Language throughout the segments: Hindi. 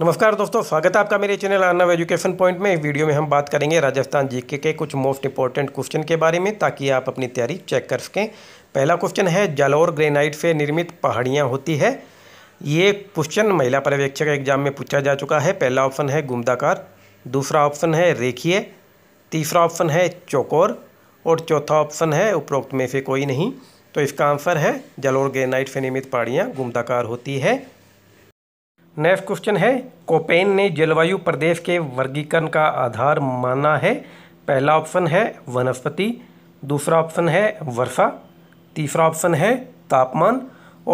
नमस्कार दोस्तों स्वागत है आपका मेरे चैनल आनव एजुकेशन पॉइंट में इस वीडियो में हम बात करेंगे राजस्थान जीके के कुछ मोस्ट इंपॉर्टेंट क्वेश्चन के बारे में ताकि आप अपनी तैयारी चेक कर सकें पहला क्वेश्चन है जलोर ग्रेनाइट से निर्मित पहाड़ियाँ होती है ये क्वेश्चन महिला पर्यवेक्षक एग्जाम में पूछा जा चुका है पहला ऑप्शन है गुमदाकार दूसरा ऑप्शन है रेखीय तीसरा ऑप्शन है चौकोर और चौथा ऑप्शन है उपरोक्त में से कोई नहीं तो इसका आंसर है जलोर ग्रेनाइट से निर्मित पहाड़ियाँ गुमदाकार होती है नेक्स्ट क्वेश्चन है कोपेन ने जलवायु प्रदेश के वर्गीकरण का आधार माना है पहला ऑप्शन है वनस्पति दूसरा ऑप्शन है वर्षा तीसरा ऑप्शन है तापमान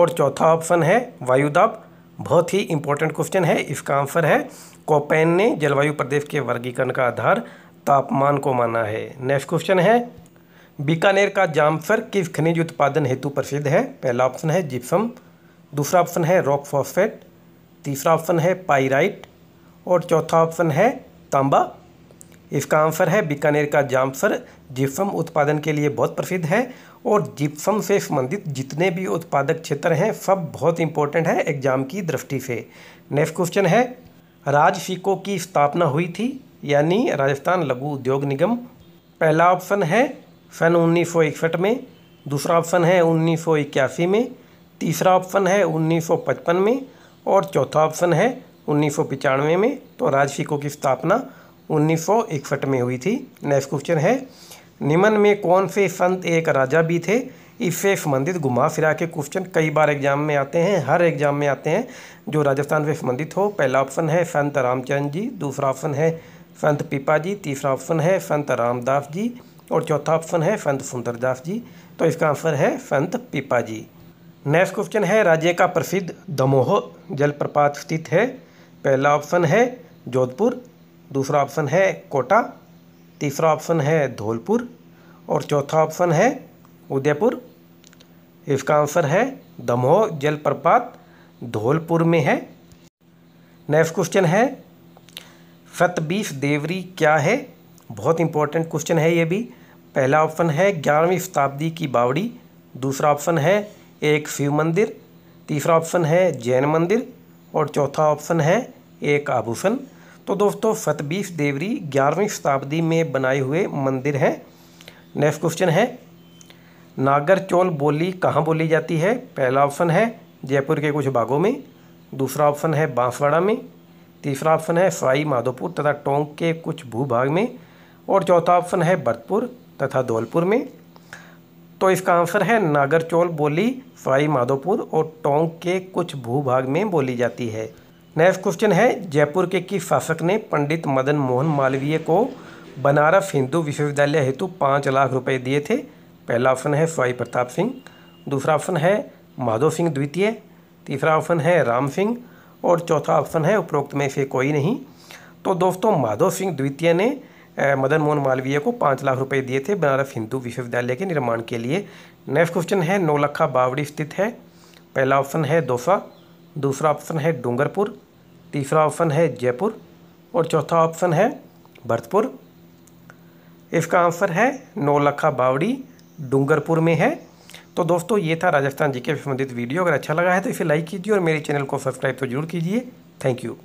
और चौथा ऑप्शन है वायुदाब बहुत ही इंपॉर्टेंट क्वेश्चन है इसका आंसर है कोपेन ने जलवायु प्रदेश के वर्गीकरण का आधार तापमान को माना है नेक्स्ट क्वेश्चन है बीकानेर का जामफर किस खनिज उत्पादन हेतु प्रसिद्ध है पहला ऑप्शन है जिप्सम दूसरा ऑप्शन है रॉक फॉस्फेट तीसरा ऑप्शन है पाइराइट और चौथा ऑप्शन है तांबा इसका आंसर है बीकानेर का जामसर जिप्सम उत्पादन के लिए बहुत प्रसिद्ध है और जिप्सम से संबंधित जितने भी उत्पादक क्षेत्र हैं सब बहुत इंपॉर्टेंट है एग्जाम की दृष्टि से नेक्स्ट क्वेश्चन है राज राजफिको की स्थापना हुई थी यानी राजस्थान लघु उद्योग निगम पहला ऑप्शन है सन उन्नीस में दूसरा ऑप्शन है उन्नीस में तीसरा ऑप्शन है पचपन में और चौथा ऑप्शन है उन्नीस में तो राजफिको की स्थापना उन्नीस में हुई थी नेक्स्ट क्वेश्चन है निमन में कौन से संत एक राजा भी थे इससे संबंधित घुमा फिरा के क्वेश्चन कई बार एग्जाम में आते हैं हर एग्जाम में आते हैं जो राजस्थान से संबंधित हो पहला ऑप्शन है संत रामचंद जी दूसरा ऑप्शन है संत पिपा जी तीसरा ऑप्शन है संत रामदास जी और चौथा ऑप्शन है संत सुंदरदास जी तो इसका आंसर है संत पिपा जी नेक्स्ट क्वेश्चन है राज्य का प्रसिद्ध दमोह जलप्रपात स्थित है पहला ऑप्शन है जोधपुर दूसरा ऑप्शन है कोटा तीसरा ऑप्शन है धौलपुर और चौथा ऑप्शन है उदयपुर इसका आंसर है दमोह जलप्रपात धौलपुर में है नेक्स्ट क्वेश्चन है सतबीस देवरी क्या है बहुत इंपॉर्टेंट क्वेश्चन है ये भी पहला ऑप्शन है ग्यारहवीं शताब्दी की बावड़ी दूसरा ऑप्शन है एक शिव मंदिर तीसरा ऑप्शन है जैन मंदिर और चौथा ऑप्शन है एक आभूषण तो दोस्तों सतबीस देवरी ग्यारहवीं शताब्दी में बनाए हुए मंदिर हैं नेक्स्ट क्वेश्चन है नागर चोल बोली कहाँ बोली जाती है पहला ऑप्शन है जयपुर के कुछ भागों में दूसरा ऑप्शन है बांसवाड़ा में तीसरा ऑप्शन है सवाई माधोपुर तथा टोंक के कुछ भूभाग में और चौथा ऑप्शन है भरतपुर तथा धौलपुर में तो इसका आंसर है नागरचोल बोली सवाई माधोपुर और टोंक के कुछ भूभाग में बोली जाती है नेक्स्ट क्वेश्चन है जयपुर के किस शासक ने पंडित मदन मोहन मालवीय को बनारस हिंदू विश्वविद्यालय हेतु पाँच लाख रुपए दिए थे पहला ऑप्शन है स्वाई प्रताप सिंह दूसरा ऑप्शन है माधव सिंह द्वितीय तीसरा ऑप्शन है राम सिंह और चौथा ऑप्शन है उपरोक्त में से कोई नहीं तो दोस्तों माधव सिंह द्वितीय ने मदन मोहन मालवीय को पाँच लाख रुपए दिए थे बनारस हिंदू विश्वविद्यालय के निर्माण के लिए नेक्स्ट क्वेश्चन है नौलखा बावड़ी स्थित है पहला ऑप्शन है दोसा दूसरा ऑप्शन है डूंगरपुर तीसरा ऑप्शन है जयपुर और चौथा ऑप्शन है भरतपुर इसका आंसर है नौलखा बावड़ी डूंगरपुर में है तो दोस्तों ये था राजस्थान जी के संबंधित वीडियो अगर अच्छा लगा है तो इसे लाइक कीजिए और मेरे चैनल को सब्सक्राइब तो जरूर कीजिए थैंक यू